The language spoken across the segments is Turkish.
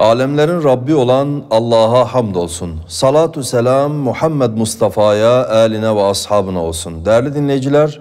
Alemlerin Rabbi olan Allah'a hamdolsun. Salatu selam Muhammed Mustafa'ya, eline ve ashabına olsun. Değerli dinleyiciler,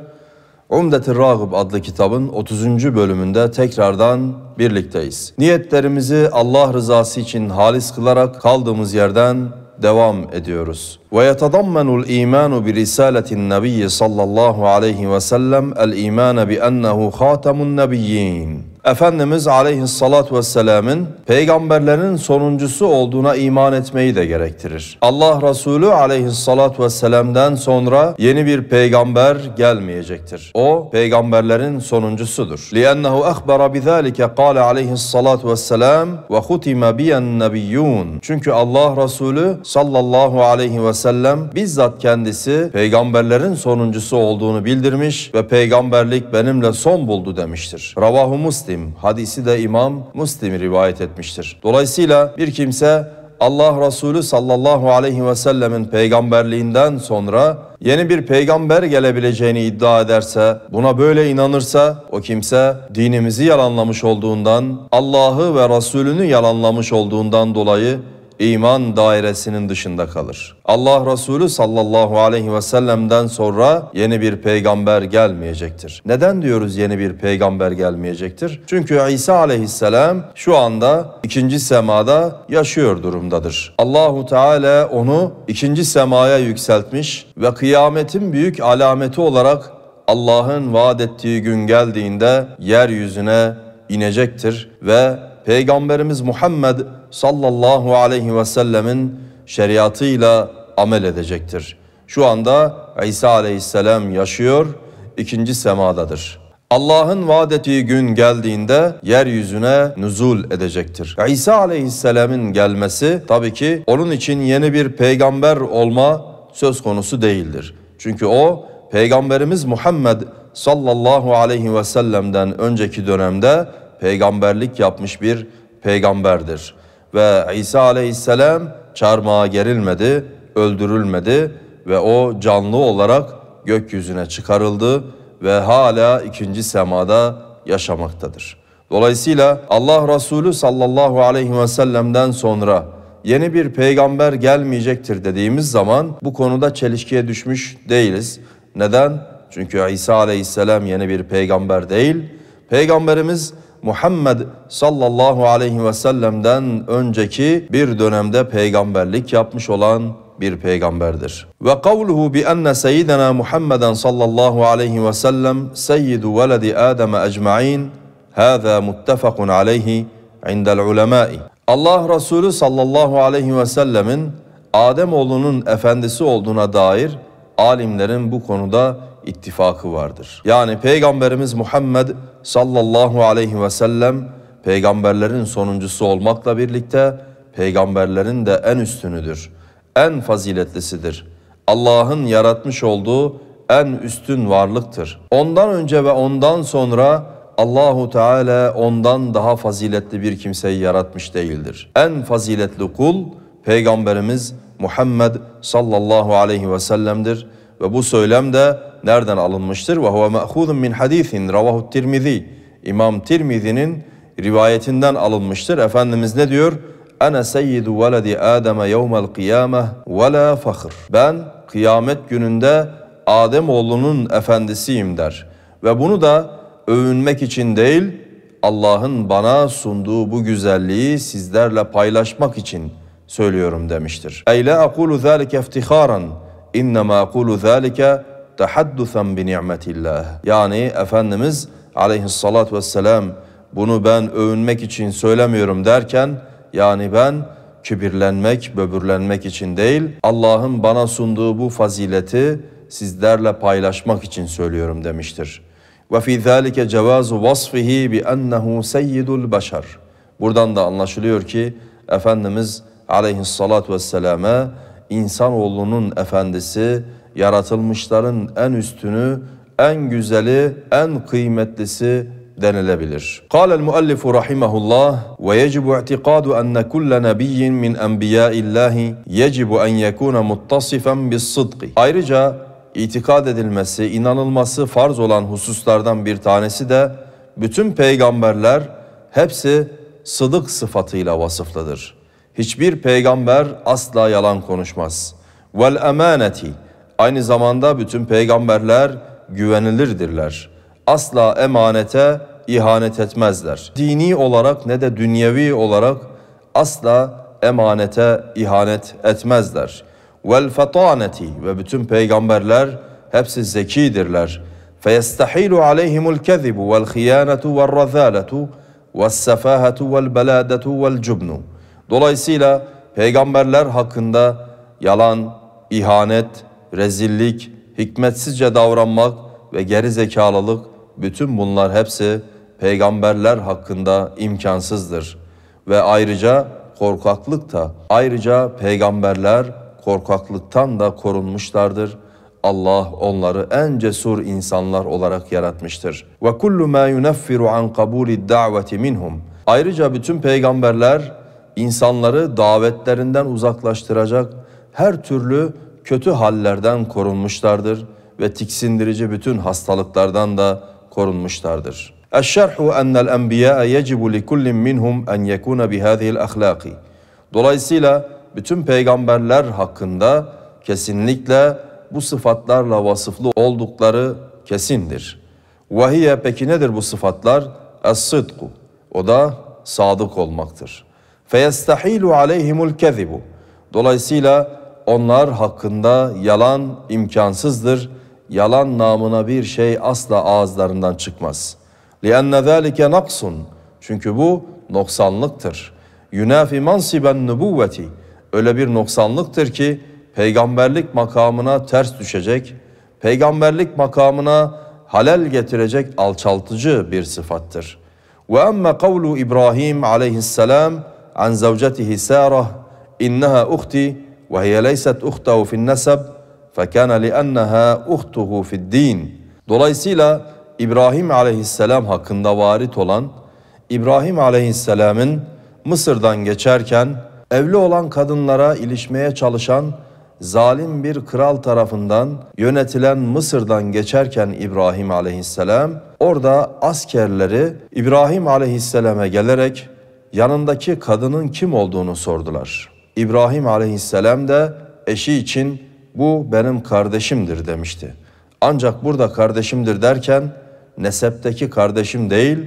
Umdeti Ragıp adlı kitabın 30. bölümünde tekrardan birlikteyiz. Niyetlerimizi Allah rızası için halis kılarak kaldığımız yerden devam ediyoruz. Ve yetadammenul imanu bi risaletin nebiyyi sallallahu aleyhi ve sellem el imane bi ennehu hatemun nebiyyin. Efendimiz aleyhissalat vesselamın peygamberlerin sonuncusu olduğuna iman etmeyi de gerektirir. Allah Resulü aleyhissalat vesselam'dan sonra yeni bir peygamber gelmeyecektir. O peygamberlerin sonuncusudur. لِأَنَّهُ اَخْبَرَ بِذَٰلِكَ قَالَ aleyhissalat vesselam وَخُتِمَ بِيَ النَّبِيُّونَ Çünkü Allah Resulü sallallahu aleyhi ve sellem bizzat kendisi peygamberlerin sonuncusu olduğunu bildirmiş ve peygamberlik benimle son buldu demiştir. Ravahu Muslim azim hadisi de İmam Müslim rivayet etmiştir. Dolayısıyla bir kimse Allah Resulü sallallahu aleyhi ve sellemin peygamberliğinden sonra yeni bir peygamber gelebileceğini iddia ederse, buna böyle inanırsa o kimse dinimizi yalanlamış olduğundan, Allah'ı ve Resulünü yalanlamış olduğundan dolayı iman dairesinin dışında kalır. Allah Resulü sallallahu aleyhi ve sellem'den sonra yeni bir peygamber gelmeyecektir. Neden diyoruz yeni bir peygamber gelmeyecektir? Çünkü İsa aleyhisselam şu anda ikinci semada yaşıyor durumdadır. Allahu Teala onu ikinci semaya yükseltmiş ve kıyametin büyük alameti olarak Allah'ın vaat ettiği gün geldiğinde yeryüzüne inecektir ve Peygamberimiz Muhammed sallallahu aleyhi ve sellemin şeriatıyla amel edecektir. Şu anda İsa aleyhisselam yaşıyor, ikinci semadadır. Allah'ın vaad ettiği gün geldiğinde yeryüzüne nüzul edecektir. İsa aleyhisselamın gelmesi tabii ki onun için yeni bir peygamber olma söz konusu değildir. Çünkü o peygamberimiz Muhammed sallallahu aleyhi ve sellem'den önceki dönemde peygamberlik yapmış bir peygamberdir ve İsa aleyhisselam çarmıha gerilmedi, öldürülmedi ve o canlı olarak gökyüzüne çıkarıldı ve hala ikinci semada yaşamaktadır. Dolayısıyla Allah Resulü sallallahu aleyhi ve sellem'den sonra yeni bir peygamber gelmeyecektir dediğimiz zaman bu konuda çelişkiye düşmüş değiliz. Neden? Çünkü İsa aleyhisselam yeni bir peygamber değil. Peygamberimiz Muhammed sallallahu aleyhi ve sellem'den önceki bir dönemde peygamberlik yapmış olan bir peygamberdir. Ve kavluhu bi enne seyyidena Muhammeden sallallahu aleyhi ve sellem seyyidu veledi Adem ecmaîn hâzâ muttefakun aleyhi indel ulemâi. Allah Resulü sallallahu aleyhi ve sellemin Adem oğlunun efendisi olduğuna dair alimlerin bu konuda ittifakı vardır. Yani Peygamberimiz Muhammed sallallahu aleyhi ve sellem peygamberlerin sonuncusu olmakla birlikte peygamberlerin de en üstünüdür, en faziletlisidir. Allah'ın yaratmış olduğu en üstün varlıktır. Ondan önce ve ondan sonra Allahu Teala ondan daha faziletli bir kimseyi yaratmış değildir. En faziletli kul peygamberimiz Muhammed sallallahu aleyhi ve sellem'dir ve bu söylem de nereden alınmıştır? Ve huve me'hudun min hadisin ravahu tirmizi. İmam Tirmizi'nin rivayetinden alınmıştır. Efendimiz ne diyor? Ana seyyidu veledi Adem'e yevmel kıyameh ve la fakhr. Ben kıyamet gününde Adem oğlunun efendisiyim der. Ve bunu da övünmek için değil, Allah'ın bana sunduğu bu güzelliği sizlerle paylaşmak için söylüyorum demiştir. Ey la akulu zalike iftiharan, ma akulu zalike tehaddusen bi ni'metillah. Yani Efendimiz aleyhissalat vesselam bunu ben övünmek için söylemiyorum derken yani ben kibirlenmek, böbürlenmek için değil Allah'ın bana sunduğu bu fazileti sizlerle paylaşmak için söylüyorum demiştir. Ve fi zalike cevazu vasfihi bi ennehu seyyidul beşer. Buradan da anlaşılıyor ki Efendimiz aleyhissalatü vesselame insanoğlunun efendisi, yaratılmışların en üstünü, en güzeli, en kıymetlisi denilebilir. قال المؤلف رحمه الله ويجب اعتقاد أن كل نبي من أنبياء الله يجب أن يكون متصفا بالصدق. Ayrıca itikad edilmesi, inanılması farz olan hususlardan bir tanesi de bütün peygamberler hepsi sıdık sıfatıyla vasıflıdır. Hiçbir peygamber asla yalan konuşmaz. Vel emaneti Aynı zamanda bütün peygamberler güvenilirdirler. Asla emanete ihanet etmezler. Dini olarak ne de dünyevi olarak asla emanete ihanet etmezler. Vel fataneti ve bütün peygamberler hepsi zekidirler. Feyestahilu aleyhimul kezibu vel hiyanetu vel razaletu vel sefahetu vel beladetu vel cubnu. Dolayısıyla peygamberler hakkında yalan, ihanet, rezillik, hikmetsizce davranmak ve geri zekalılık bütün bunlar hepsi peygamberler hakkında imkansızdır. Ve ayrıca korkaklık da ayrıca peygamberler korkaklıktan da korunmuşlardır. Allah onları en cesur insanlar olarak yaratmıştır. Ve kullu ma yunaffiru an kabulid daveti minhum. Ayrıca bütün peygamberler insanları davetlerinden uzaklaştıracak her türlü kötü hallerden korunmuşlardır ve tiksindirici bütün hastalıklardan da korunmuşlardır. Eşşerhu ennel enbiya yecibu li kullin minhum en yekuna bi hadhihi'l ahlaki. Dolayısıyla bütün peygamberler hakkında kesinlikle bu sıfatlarla vasıflı oldukları kesindir. Vahiye peki nedir bu sıfatlar? Es-sıdku. O da sadık olmaktır. Feyestahilu aleyhimul kezibu. Dolayısıyla onlar hakkında yalan imkansızdır. Yalan namına bir şey asla ağızlarından çıkmaz. لِأَنَّ ذَٰلِكَ نَقْصٌ Çünkü bu noksanlıktır. يُنَافِ مَنْصِبَ nübüvveti Öyle bir noksanlıktır ki peygamberlik makamına ters düşecek, peygamberlik makamına halel getirecek alçaltıcı bir sıfattır. Ve emme kavlu İbrahim aleyhisselam an zavcetihi Sarah inneha uhti وَهِيَ لَيْسَتْ اُخْتَهُ فِي النَّسَبْ فَكَانَ لِأَنَّهَا اُخْتُهُ فِي الدِّينِ Dolayısıyla İbrahim aleyhisselam hakkında varit olan İbrahim aleyhisselamın Mısır'dan geçerken evli olan kadınlara ilişmeye çalışan zalim bir kral tarafından yönetilen Mısır'dan geçerken İbrahim aleyhisselam orada askerleri İbrahim aleyhisselame gelerek yanındaki kadının kim olduğunu sordular. İbrahim aleyhisselam da eşi için bu benim kardeşimdir demişti. Ancak burada kardeşimdir derken nesepteki kardeşim değil,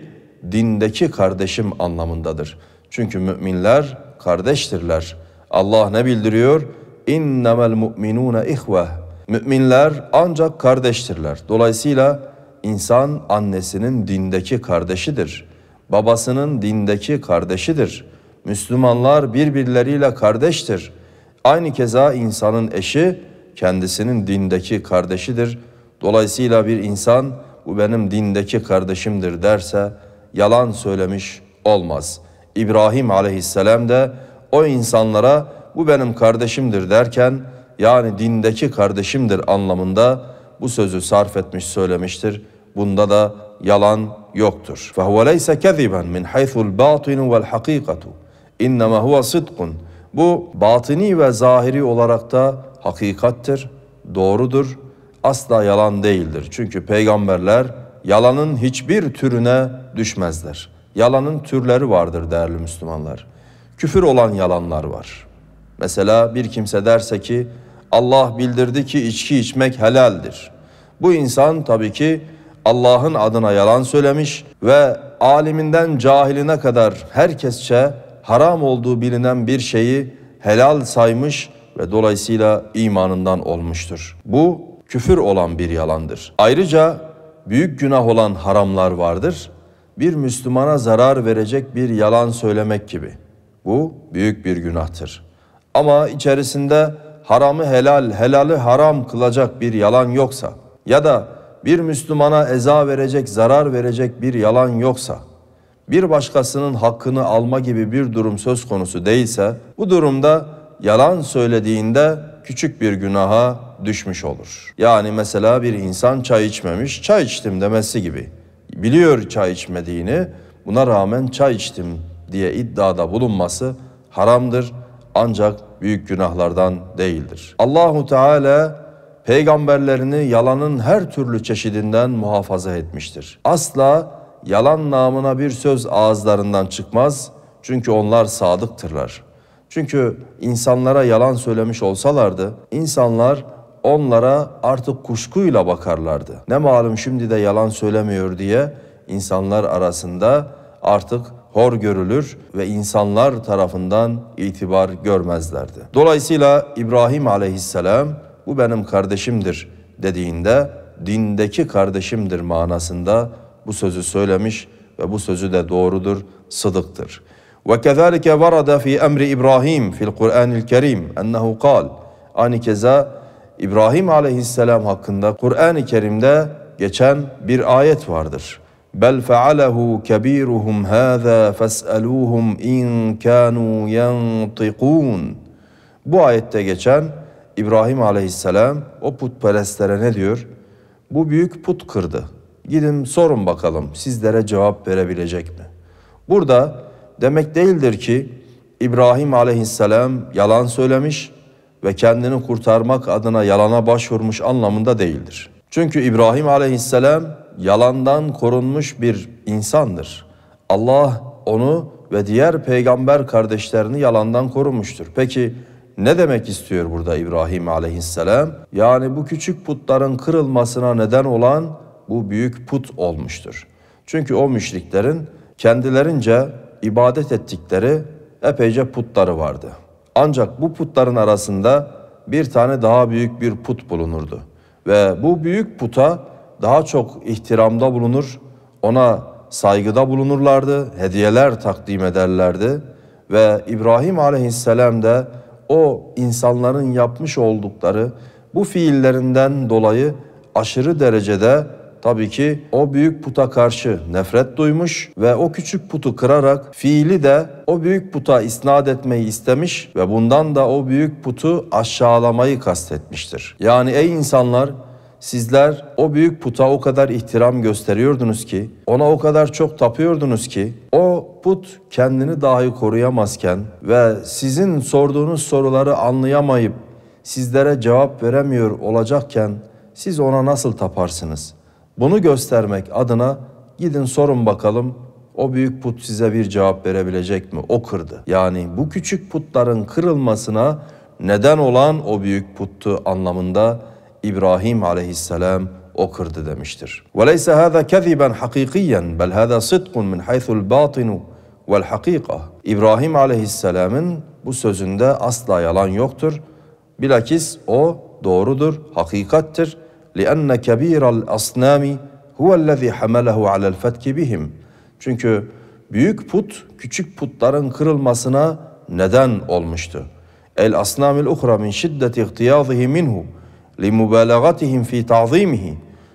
dindeki kardeşim anlamındadır. Çünkü müminler kardeştirler. Allah ne bildiriyor? İnnemel mu'minûne ihveh. Müminler ancak kardeştirler. Dolayısıyla insan annesinin dindeki kardeşidir. Babasının dindeki kardeşidir. Müslümanlar birbirleriyle kardeştir. Aynı keza insanın eşi kendisinin dindeki kardeşidir. Dolayısıyla bir insan bu benim dindeki kardeşimdir derse yalan söylemiş olmaz. İbrahim aleyhisselam da o insanlara bu benim kardeşimdir derken yani dindeki kardeşimdir anlamında bu sözü sarf etmiş söylemiştir. Bunda da yalan yoktur. فَهُوَ لَيْسَ كَذِبًا مِنْ حَيْثُ الْبَاطِنُ وَالْحَقِيقَةُ innema huve sıdkun. Bu batini ve zahiri olarak da hakikattir, doğrudur, asla yalan değildir. Çünkü peygamberler yalanın hiçbir türüne düşmezler. Yalanın türleri vardır değerli Müslümanlar. Küfür olan yalanlar var. Mesela bir kimse derse ki Allah bildirdi ki içki içmek helaldir. Bu insan tabii ki Allah'ın adına yalan söylemiş ve aliminden cahiline kadar herkesçe haram olduğu bilinen bir şeyi helal saymış ve dolayısıyla imanından olmuştur. Bu küfür olan bir yalandır. Ayrıca büyük günah olan haramlar vardır. Bir Müslümana zarar verecek bir yalan söylemek gibi. Bu büyük bir günahtır. Ama içerisinde haramı helal, helali haram kılacak bir yalan yoksa ya da bir Müslümana eza verecek, zarar verecek bir yalan yoksa bir başkasının hakkını alma gibi bir durum söz konusu değilse bu durumda yalan söylediğinde küçük bir günaha düşmüş olur. Yani mesela bir insan çay içmemiş, çay içtim demesi gibi. Biliyor çay içmediğini, buna rağmen çay içtim diye iddiada bulunması haramdır ancak büyük günahlardan değildir. Allahu Teala peygamberlerini yalanın her türlü çeşidinden muhafaza etmiştir. Asla yalan namına bir söz ağızlarından çıkmaz. Çünkü onlar sadıktırlar. Çünkü insanlara yalan söylemiş olsalardı, insanlar onlara artık kuşkuyla bakarlardı. Ne malum şimdi de yalan söylemiyor diye insanlar arasında artık hor görülür ve insanlar tarafından itibar görmezlerdi. Dolayısıyla İbrahim aleyhisselam bu benim kardeşimdir dediğinde dindeki kardeşimdir manasında bu sözü söylemiş ve bu sözü de doğrudur, sıdıktır. Ve kezalike varada fi emri İbrahim fil Kur'anil Kerim ennehu kal. Aynı keza İbrahim aleyhisselam hakkında Kur'an-ı Kerim'de geçen bir ayet vardır. Bel fealehu kebiruhum hâzâ fes'elûhum in kânû yantikûn. Bu ayette geçen İbrahim aleyhisselam o putperestlere ne diyor? Bu büyük put kırdı. Gidin sorun bakalım sizlere cevap verebilecek mi? Burada demek değildir ki İbrahim aleyhisselam yalan söylemiş ve kendini kurtarmak adına yalana başvurmuş anlamında değildir. Çünkü İbrahim aleyhisselam yalandan korunmuş bir insandır. Allah onu ve diğer peygamber kardeşlerini yalandan korumuştur. Peki ne demek istiyor burada İbrahim aleyhisselam? Yani bu küçük putların kırılmasına neden olan bu büyük put olmuştur. Çünkü o müşriklerin kendilerince ibadet ettikleri epeyce putları vardı. Ancak bu putların arasında bir tane daha büyük bir put bulunurdu. Ve bu büyük puta daha çok ihtiramda bulunur, ona saygıda bulunurlardı, hediyeler takdim ederlerdi ve İbrahim aleyhisselam da o insanların yapmış oldukları bu fiillerinden dolayı aşırı derecede Tabii ki o büyük puta karşı nefret duymuş ve o küçük putu kırarak fiili de o büyük puta isnat etmeyi istemiş ve bundan da o büyük putu aşağılamayı kastetmiştir. Yani ey insanlar sizler o büyük puta o kadar ihtiram gösteriyordunuz ki, ona o kadar çok tapıyordunuz ki, o put kendini dahi koruyamazken ve sizin sorduğunuz soruları anlayamayıp sizlere cevap veremiyor olacakken siz ona nasıl taparsınız?'' Bunu göstermek adına gidin sorun bakalım o büyük put size bir cevap verebilecek mi? O kırdı. Yani bu küçük putların kırılmasına neden olan o büyük puttu anlamında İbrahim aleyhisselam o kırdı demiştir. وَلَيْسَ هَذَا كَذِبًا حَقِيقِيًّا بَلْ هَذَا صِدْقٌ مِنْ حَيْثُ الْبَاطِنُ وَالْحَقِيقَةِ İbrahim aleyhisselamın bu sözünde asla yalan yoktur. Bilakis o doğrudur, hakikattir. لِأَنَّ كَب۪يرَ الْاَصْنَامِ هُوَ الَّذ۪ي حَمَلَهُ عَلَى الْفَتْكِ بِهِمْ Çünkü büyük put küçük putların kırılmasına neden olmuştu. El asnamil uhra min şiddeti ihtiyadihi minhu li mubalagatihim fi ta'zimihi.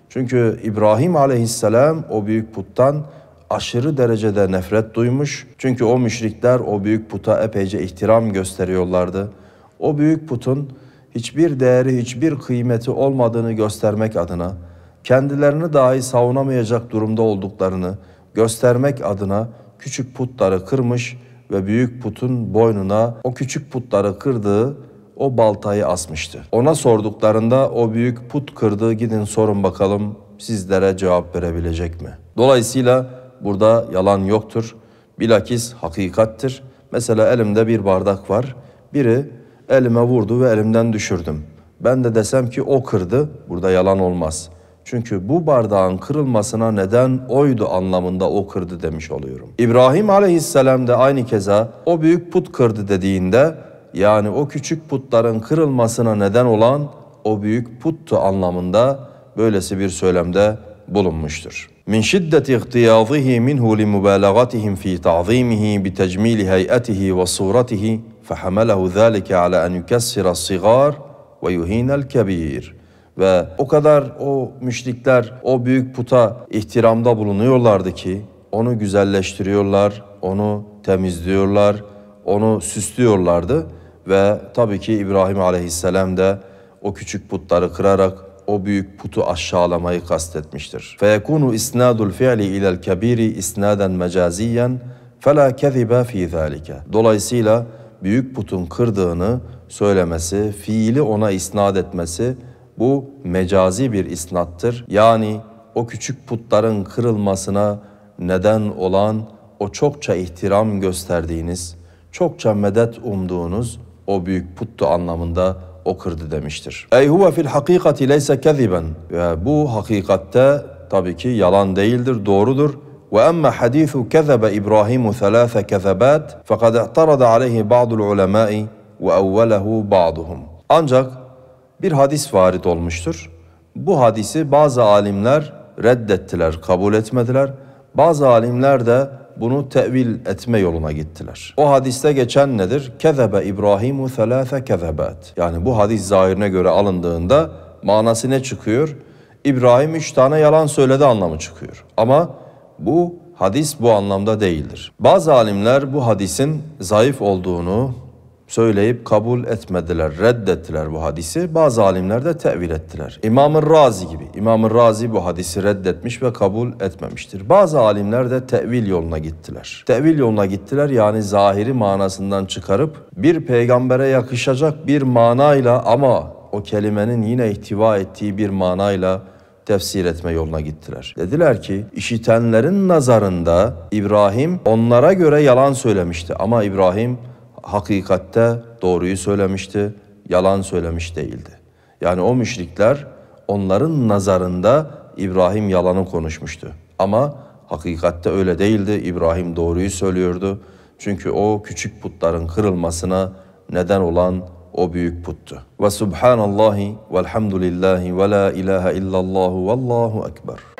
Çünkü İbrahim aleyhisselam o büyük puttan aşırı derecede nefret duymuş. Çünkü o müşrikler o büyük puta epeyce ihtiram gösteriyorlardı. O büyük putun hiçbir değeri, hiçbir kıymeti olmadığını göstermek adına, kendilerini dahi savunamayacak durumda olduklarını göstermek adına küçük putları kırmış ve büyük putun boynuna o küçük putları kırdığı o baltayı asmıştı. Ona sorduklarında o büyük put kırdığı gidin sorun bakalım sizlere cevap verebilecek mi? Dolayısıyla burada yalan yoktur. Bilakis hakikattir. Mesela elimde bir bardak var. Biri elime vurdu ve elimden düşürdüm. Ben de desem ki o kırdı, burada yalan olmaz. Çünkü bu bardağın kırılmasına neden oydu anlamında o kırdı demiş oluyorum. İbrahim aleyhisselam da aynı keza o büyük put kırdı dediğinde yani o küçük putların kırılmasına neden olan o büyük puttu anlamında böylesi bir söylemde bulunmuştur. Min şiddeti ihtiyadihi minhu li mubalagatihim fi ta'zimihi bi tecmili heyetihi ve suratihi فَحَمَلَهُ ذَٰلِكَ عَلَى اَنْ يُكَسِّرَ الصِّغَارِ وَيُه۪ينَ الْكَب۪يرِ Ve o kadar o müşrikler o büyük puta ihtiramda bulunuyorlardı ki onu güzelleştiriyorlar, onu temizliyorlar, onu süslüyorlardı. Ve tabii ki İbrahim aleyhisselam da o küçük putları kırarak o büyük putu aşağılamayı kastetmiştir. فَيَكُونُ اِسْنَادُ الْفِعْلِ اِلَى الْكَب۪يرِ اِسْنَادًا مَجَازِيًّا فَلَا كَذِبَ ف۪ي ذَٰلِكَ Dolayısıyla büyük putun kırdığını söylemesi, fiili ona isnat etmesi bu mecazi bir isnattır. Yani o küçük putların kırılmasına neden olan o çokça ihtiram gösterdiğiniz, çokça medet umduğunuz o büyük puttu anlamında o kırdı demiştir. Ey huve fil hakikati leyse keziben. Bu hakikatte tabii ki yalan değildir, doğrudur. وأما حديث كذب إبراهيم ثلاث كذبات فقد اعترض عليه بعض العلماء وأوله بعضهم. Ancak bir hadis varit olmuştur. Bu hadisi bazı alimler reddettiler, kabul etmediler. Bazı alimler de bunu tevil etme yoluna gittiler. O hadiste geçen nedir? Kezebe İbrahimu thalâfe kezebat. Yani bu hadis zahirine göre alındığında manası ne çıkıyor? İbrahim üç tane yalan söyledi anlamı çıkıyor. Ama bu hadis bu anlamda değildir. Bazı alimler bu hadisin zayıf olduğunu söyleyip kabul etmediler, reddettiler bu hadisi. Bazı alimler de tevil ettiler. i̇mam Razi gibi. i̇mam Razi bu hadisi reddetmiş ve kabul etmemiştir. Bazı alimler de tevil yoluna gittiler. Tevil yoluna gittiler yani zahiri manasından çıkarıp bir peygambere yakışacak bir manayla ama o kelimenin yine ihtiva ettiği bir manayla tefsir etme yoluna gittiler. Dediler ki işitenlerin nazarında İbrahim onlara göre yalan söylemişti ama İbrahim hakikatte doğruyu söylemişti, yalan söylemiş değildi. Yani o müşrikler onların nazarında İbrahim yalanı konuşmuştu. Ama hakikatte öyle değildi. İbrahim doğruyu söylüyordu. Çünkü o küçük putların kırılmasına neden olan o büyük puttu. Ve subhanallahi velhamdülillahi ve la ilahe illallahu vallahu ekber.